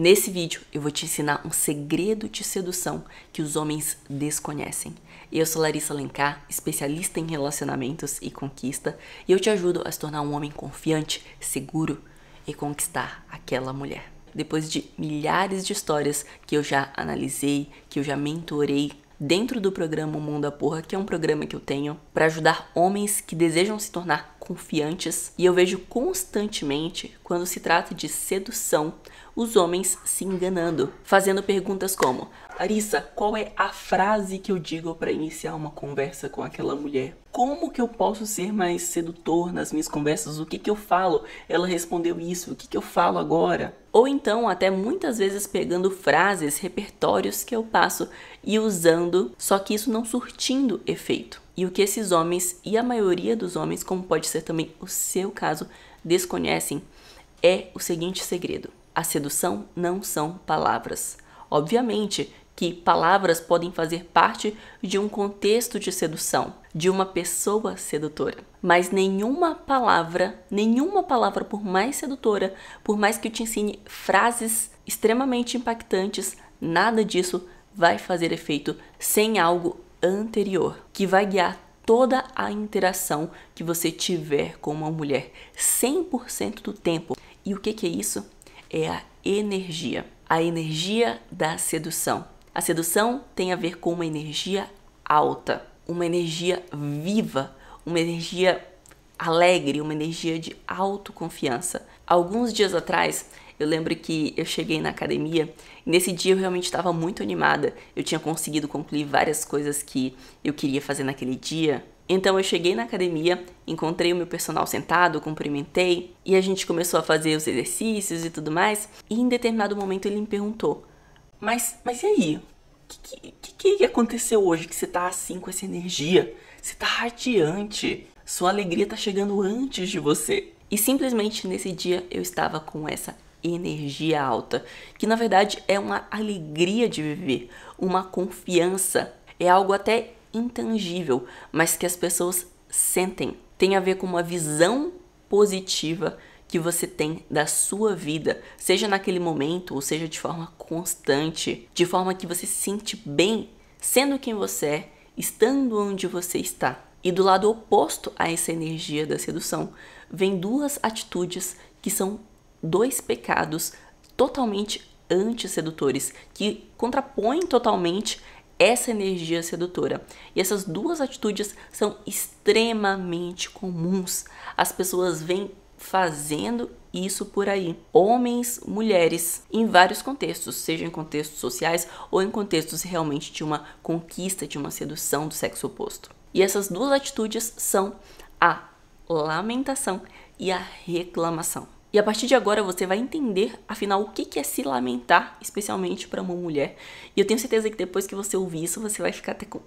Nesse vídeo eu vou te ensinar um segredo de sedução que os homens desconhecem. Eu sou Larissa Lencar, especialista em relacionamentos e conquista, e eu te ajudo a se tornar um homem confiante, seguro e conquistar aquela mulher. Depois de milhares de histórias que eu já analisei, que eu já mentorei dentro do programa O Mundo da Porra, que é um programa que eu tenho para ajudar homens que desejam se tornar confiantes, e eu vejo constantemente quando se trata de sedução, os homens se enganando, fazendo perguntas como: Larissa, qual é a frase que eu digo para iniciar uma conversa com aquela mulher? Como que eu posso ser mais sedutor nas minhas conversas? O que que eu falo? Ela respondeu isso. O que que eu falo agora? ou então até muitas vezes pegando frases, repertórios que eu passo e usando, só que isso não surtindo efeito. E o que esses homens e a maioria dos homens, como pode ser também o seu caso, desconhecem é o seguinte segredo: a sedução não são palavras. Obviamente que palavras podem fazer parte de um contexto de sedução, de uma pessoa sedutora. Mas nenhuma palavra, nenhuma palavra, por mais sedutora, por mais que eu te ensine frases extremamente impactantes, nada disso vai fazer efeito sem algo anterior que vai guiar toda a interação que você tiver com uma mulher 100% do tempo. E o que, que é isso? É a energia, a energia da sedução. A sedução tem a ver com uma energia alta, uma energia viva, uma energia alegre, uma energia de autoconfiança. Alguns dias atrás, eu lembro que eu cheguei na academia e nesse dia eu realmente estava muito animada. Eu tinha conseguido concluir várias coisas que eu queria fazer naquele dia. Então eu cheguei na academia, encontrei o meu personal sentado, cumprimentei e a gente começou a fazer os exercícios e tudo mais. E em determinado momento ele me perguntou: mas, mas e aí? O que, que, que aconteceu hoje que você tá assim com essa energia? Você tá radiante. Sua alegria tá chegando antes de você. E simplesmente nesse dia eu estava com essa energia alta, que na verdade é uma alegria de viver, uma confiança. É algo até intangível, mas que as pessoas sentem. Tem a ver com uma visão positiva que você tem da sua vida, seja naquele momento ou seja de forma constante, de forma que você se sente bem sendo quem você é, estando onde você está. E do lado oposto a essa energia da sedução, vem duas atitudes que são dois pecados totalmente antissedutores, que contrapõem totalmente essa energia sedutora. E essas duas atitudes são extremamente comuns. As pessoas veem fazendo isso por aí. Homens, mulheres, em vários contextos, seja em contextos sociais ou em contextos realmente de uma conquista, de uma sedução do sexo oposto. E essas duas atitudes são a lamentação e a reclamação. E a partir de agora você vai entender, afinal, o que é se lamentar, especialmente para uma mulher. E eu tenho certeza que depois que você ouvir isso, você vai ficar até com,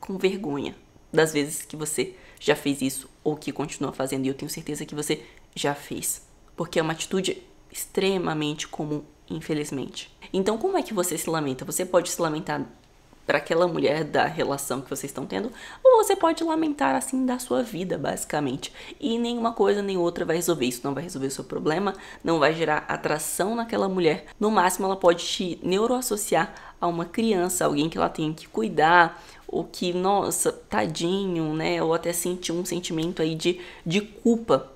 com vergonha das vezes que você já fez isso ou que continua fazendo. E eu tenho certeza que você já fez, porque é uma atitude extremamente comum, infelizmente. Então, como é que você se lamenta? Você pode se lamentar para aquela mulher da relação que vocês estão tendo, ou você pode lamentar assim da sua vida, basicamente. E nenhuma coisa nem outra vai resolver isso, não vai resolver o seu problema, não vai gerar atração naquela mulher. No máximo, ela pode te neuroassociar a uma criança, alguém que ela tem que cuidar, ou que, nossa, tadinho, né? Ou até sentir um sentimento aí de, de culpa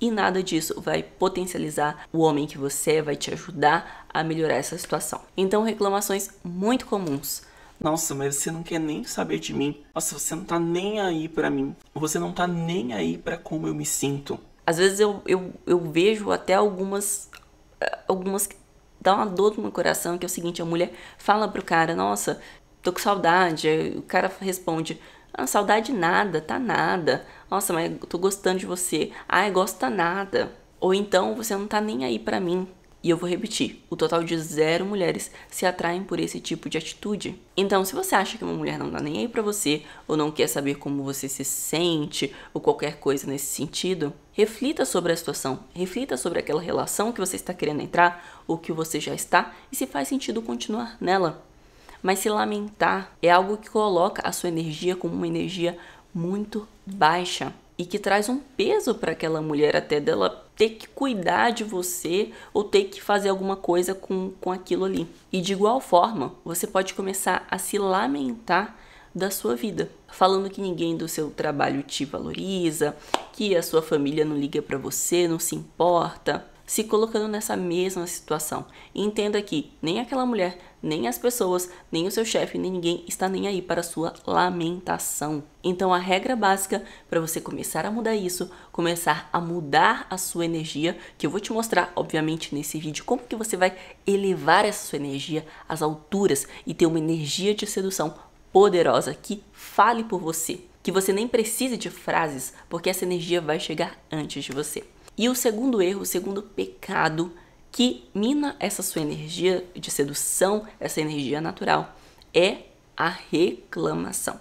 e nada disso vai potencializar o homem que você é, vai te ajudar a melhorar essa situação. Então, reclamações muito comuns. Nossa, mas você não quer nem saber de mim. Nossa, você não tá nem aí para mim. Você não tá nem aí para como eu me sinto. Às vezes eu, eu, eu vejo até algumas eh, algumas que dá uma dor no meu coração, que é o seguinte, a mulher fala pro cara, nossa, tô com saudade, o cara responde, ah, saudade nada, tá nada. Nossa, mas tô gostando de você. Ai, ah, gosta tá nada. Ou então você não tá nem aí para mim. E eu vou repetir: o total de zero mulheres se atraem por esse tipo de atitude. Então, se você acha que uma mulher não tá nem aí pra você, ou não quer saber como você se sente, ou qualquer coisa nesse sentido, reflita sobre a situação, reflita sobre aquela relação que você está querendo entrar, ou que você já está, e se faz sentido continuar nela. Mas se lamentar é algo que coloca a sua energia como uma energia muito baixa e que traz um peso para aquela mulher até dela ter que cuidar de você ou ter que fazer alguma coisa com, com aquilo ali. E de igual forma, você pode começar a se lamentar da sua vida, falando que ninguém do seu trabalho te valoriza, que a sua família não liga para você, não se importa, se colocando nessa mesma situação. entenda que nem aquela mulher, nem as pessoas, nem o seu chefe, nem ninguém está nem aí para sua lamentação. Então a regra básica para você começar a mudar isso, começar a mudar a sua energia, que eu vou te mostrar, obviamente, nesse vídeo, como que você vai elevar essa sua energia às alturas e ter uma energia de sedução poderosa que fale por você. Que você nem precise de frases, porque essa energia vai chegar antes de você. E o segundo erro, o segundo pecado que mina essa sua energia de sedução, essa energia natural, é a reclamação.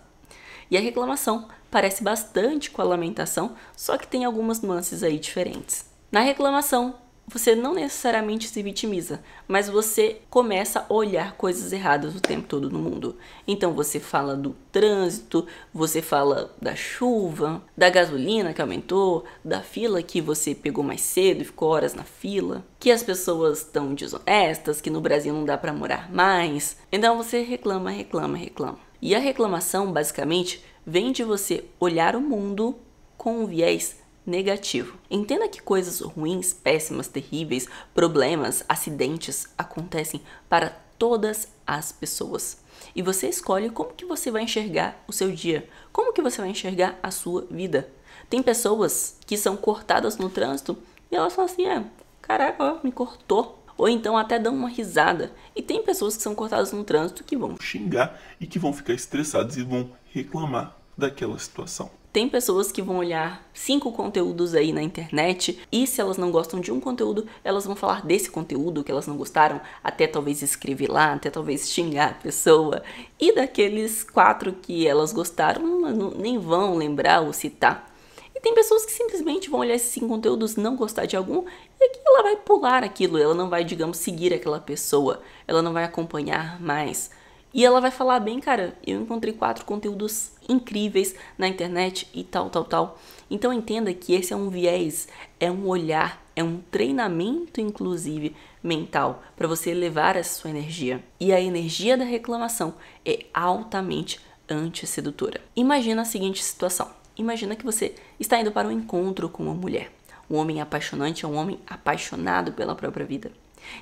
E a reclamação parece bastante com a lamentação, só que tem algumas nuances aí diferentes. Na reclamação, você não necessariamente se vitimiza, mas você começa a olhar coisas erradas o tempo todo no mundo. Então você fala do trânsito, você fala da chuva, da gasolina que aumentou, da fila que você pegou mais cedo e ficou horas na fila, que as pessoas estão desonestas, que no Brasil não dá para morar mais. Então você reclama, reclama, reclama. E a reclamação, basicamente, vem de você olhar o mundo com um viés negativo. Entenda que coisas ruins, péssimas, terríveis, problemas, acidentes acontecem para todas as pessoas. E você escolhe como que você vai enxergar o seu dia, como que você vai enxergar a sua vida. Tem pessoas que são cortadas no trânsito e elas falam assim: é, caraca, ó, me cortou. Ou então até dão uma risada. E tem pessoas que são cortadas no trânsito que vão xingar e que vão ficar estressadas e vão reclamar daquela situação. Tem pessoas que vão olhar cinco conteúdos aí na internet e se elas não gostam de um conteúdo, elas vão falar desse conteúdo que elas não gostaram, até talvez escrever lá, até talvez xingar a pessoa. E daqueles quatro que elas gostaram, nem vão lembrar ou citar. E tem pessoas que simplesmente vão olhar esses cinco conteúdos, não gostar de algum, e que ela vai pular aquilo, ela não vai, digamos, seguir aquela pessoa, ela não vai acompanhar mais e ela vai falar bem, cara, eu encontrei quatro conteúdos incríveis na internet e tal, tal, tal. Então entenda que esse é um viés, é um olhar, é um treinamento, inclusive, mental, para você elevar essa sua energia. E a energia da reclamação é altamente antissedutora. Imagina a seguinte situação. Imagina que você está indo para um encontro com uma mulher. Um homem apaixonante é um homem apaixonado pela própria vida.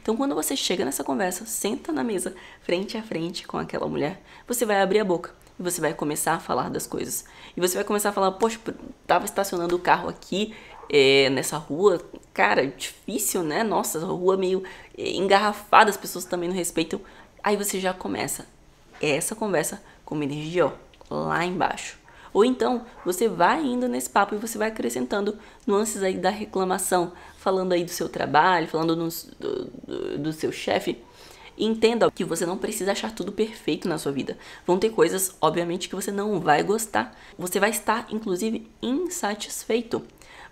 Então, quando você chega nessa conversa, senta na mesa, frente a frente com aquela mulher, você vai abrir a boca e você vai começar a falar das coisas. E você vai começar a falar: Poxa, tava estacionando o carro aqui, é, nessa rua, cara, difícil, né? Nossa, rua meio eh, engarrafada, as pessoas também não respeitam. Aí você já começa essa conversa com uma energia ó, lá embaixo. Ou então, você vai indo nesse papo e você vai acrescentando nuances aí da reclamação, falando aí do seu trabalho, falando no, do, do, do seu chefe. Entenda que você não precisa achar tudo perfeito na sua vida. Vão ter coisas, obviamente, que você não vai gostar. Você vai estar, inclusive, insatisfeito.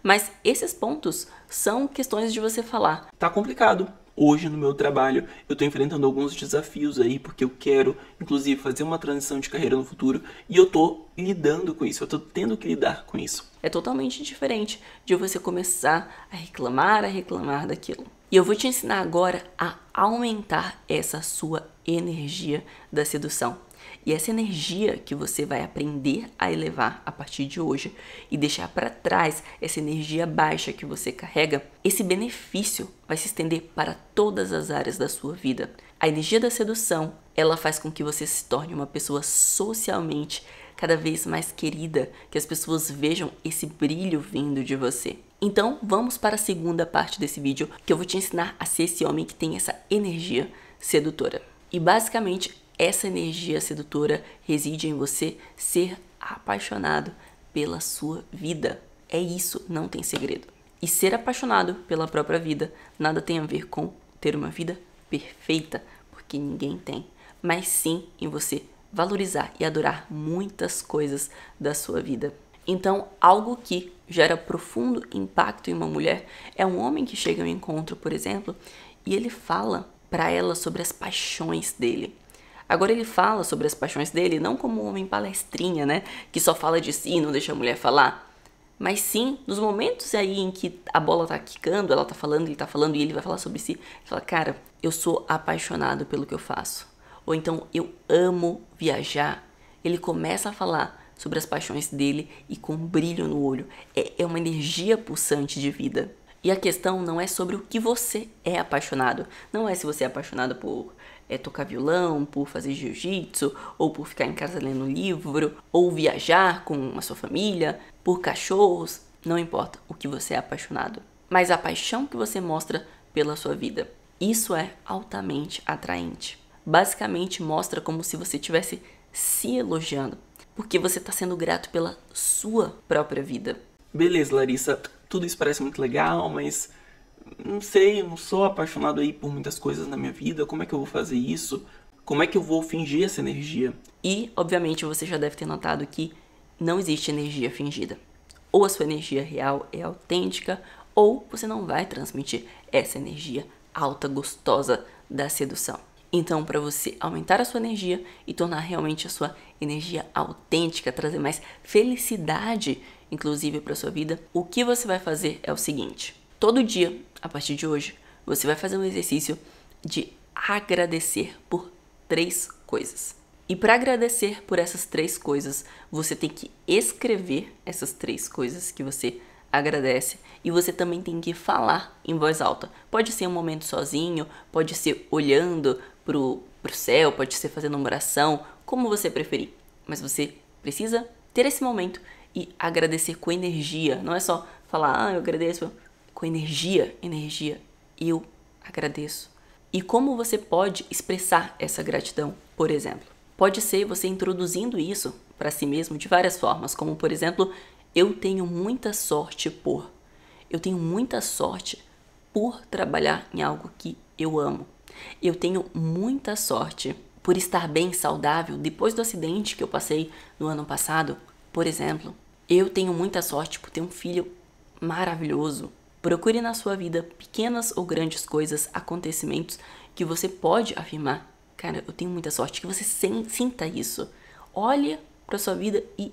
Mas esses pontos são questões de você falar. Tá complicado. Hoje no meu trabalho eu estou enfrentando alguns desafios aí porque eu quero, inclusive, fazer uma transição de carreira no futuro e eu estou lidando com isso, eu estou tendo que lidar com isso. É totalmente diferente de você começar a reclamar, a reclamar daquilo. E eu vou te ensinar agora a aumentar essa sua energia da sedução e essa energia que você vai aprender a elevar a partir de hoje e deixar para trás essa energia baixa que você carrega, esse benefício vai se estender para todas as áreas da sua vida. A energia da sedução, ela faz com que você se torne uma pessoa socialmente cada vez mais querida, que as pessoas vejam esse brilho vindo de você. Então, vamos para a segunda parte desse vídeo, que eu vou te ensinar a ser esse homem que tem essa energia sedutora. E basicamente essa energia sedutora reside em você ser apaixonado pela sua vida. É isso, não tem segredo. E ser apaixonado pela própria vida nada tem a ver com ter uma vida perfeita, porque ninguém tem, mas sim em você valorizar e adorar muitas coisas da sua vida. Então, algo que gera profundo impacto em uma mulher é um homem que chega ao encontro, por exemplo, e ele fala para ela sobre as paixões dele. Agora ele fala sobre as paixões dele não como um homem palestrinha, né, que só fala de si e não deixa a mulher falar, mas sim nos momentos aí em que a bola tá quicando, ela tá falando, ele tá falando e ele vai falar sobre si, ele fala: "Cara, eu sou apaixonado pelo que eu faço". Ou então eu amo viajar. Ele começa a falar sobre as paixões dele e com um brilho no olho. É, é uma energia pulsante de vida. E a questão não é sobre o que você é apaixonado. Não é se você é apaixonado por é, tocar violão, por fazer jiu-jitsu, ou por ficar em casa lendo livro, ou viajar com a sua família, por cachorros, não importa o que você é apaixonado, mas a paixão que você mostra pela sua vida. Isso é altamente atraente. Basicamente mostra como se você estivesse se elogiando, porque você está sendo grato pela sua própria vida. Beleza, Larissa, tudo isso parece muito legal, mas não sei, não sou apaixonado aí por muitas coisas na minha vida, como é que eu vou fazer isso? Como é que eu vou fingir essa energia? E, obviamente, você já deve ter notado que não existe energia fingida. Ou a sua energia real é autêntica, ou você não vai transmitir essa energia alta, gostosa da sedução. Então, para você aumentar a sua energia e tornar realmente a sua energia autêntica, trazer mais felicidade, inclusive, para sua vida, o que você vai fazer é o seguinte: todo dia a partir de hoje, você vai fazer um exercício de agradecer por três coisas. E para agradecer por essas três coisas, você tem que escrever essas três coisas que você agradece e você também tem que falar em voz alta. Pode ser um momento sozinho, pode ser olhando pro, pro céu, pode ser fazendo uma oração, como você preferir. Mas você precisa ter esse momento e agradecer com energia. Não é só falar, ah, eu agradeço, com energia, energia. Eu agradeço. E como você pode expressar essa gratidão, por exemplo? Pode ser você introduzindo isso para si mesmo de várias formas, como por exemplo, eu tenho muita sorte por. Eu tenho muita sorte por trabalhar em algo que eu amo. Eu tenho muita sorte por estar bem saudável depois do acidente que eu passei no ano passado, por exemplo. Eu tenho muita sorte por ter um filho maravilhoso. Procure na sua vida pequenas ou grandes coisas, acontecimentos que você pode afirmar. Cara, eu tenho muita sorte que você sinta isso. Olha para sua vida e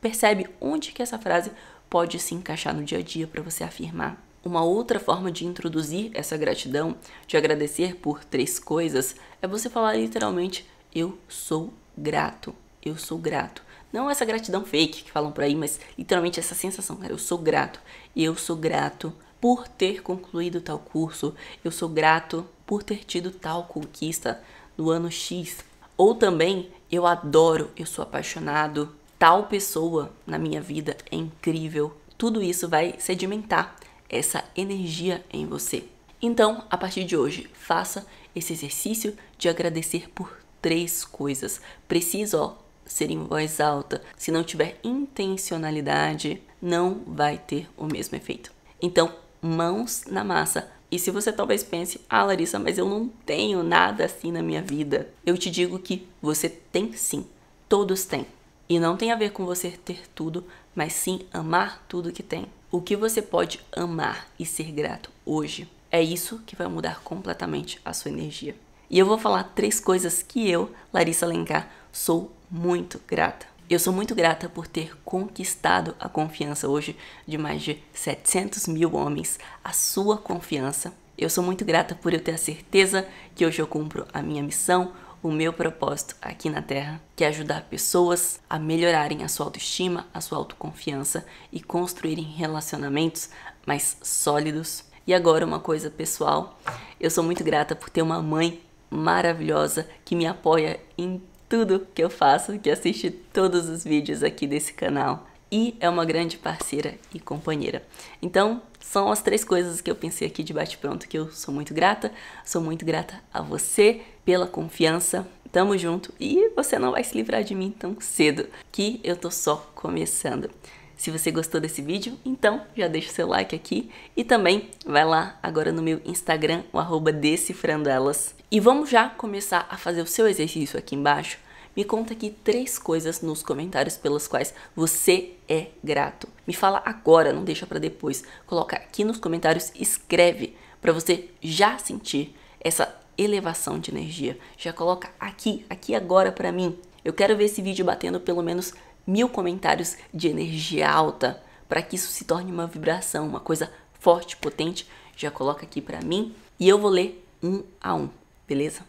percebe onde que essa frase pode se encaixar no dia a dia para você afirmar. Uma outra forma de introduzir essa gratidão, de agradecer por três coisas, é você falar literalmente: eu sou grato. Eu sou grato. Não essa gratidão fake que falam por aí, mas literalmente essa sensação, cara, eu sou grato. Eu sou grato por ter concluído tal curso, eu sou grato por ter tido tal conquista no ano X. Ou também, eu adoro, eu sou apaixonado, tal pessoa na minha vida é incrível. Tudo isso vai sedimentar essa energia em você. Então, a partir de hoje, faça esse exercício de agradecer por três coisas. Preciso, ó, ser em voz alta, se não tiver intencionalidade, não vai ter o mesmo efeito. Então, mãos na massa. E se você talvez pense, ah, Larissa, mas eu não tenho nada assim na minha vida, eu te digo que você tem sim. Todos têm. E não tem a ver com você ter tudo, mas sim amar tudo que tem. O que você pode amar e ser grato hoje é isso que vai mudar completamente a sua energia. E eu vou falar três coisas que eu, Larissa Lencar, sou muito grata. Eu sou muito grata por ter conquistado a confiança hoje de mais de 700 mil homens, a sua confiança. Eu sou muito grata por eu ter a certeza que hoje eu cumpro a minha missão, o meu propósito aqui na Terra, que é ajudar pessoas a melhorarem a sua autoestima, a sua autoconfiança e construírem relacionamentos mais sólidos. E agora, uma coisa pessoal: eu sou muito grata por ter uma mãe maravilhosa que me apoia em tudo que eu faço, que assiste todos os vídeos aqui desse canal e é uma grande parceira e companheira. Então, são as três coisas que eu pensei aqui de bate-pronto que eu sou muito grata. Sou muito grata a você pela confiança. Tamo junto e você não vai se livrar de mim tão cedo, que eu tô só começando. Se você gostou desse vídeo, então já deixa o seu like aqui e também vai lá agora no meu Instagram, o arroba decifrandoelas, e vamos já começar a fazer o seu exercício aqui embaixo? Me conta aqui três coisas nos comentários pelas quais você é grato. Me fala agora, não deixa para depois. Coloca aqui nos comentários, escreve para você já sentir essa elevação de energia. Já coloca aqui, aqui agora para mim. Eu quero ver esse vídeo batendo pelo menos mil comentários de energia alta para que isso se torne uma vibração, uma coisa forte, potente. Já coloca aqui para mim e eu vou ler um a um beleza?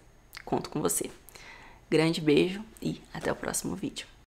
Conto com você. Grande beijo e até o próximo vídeo.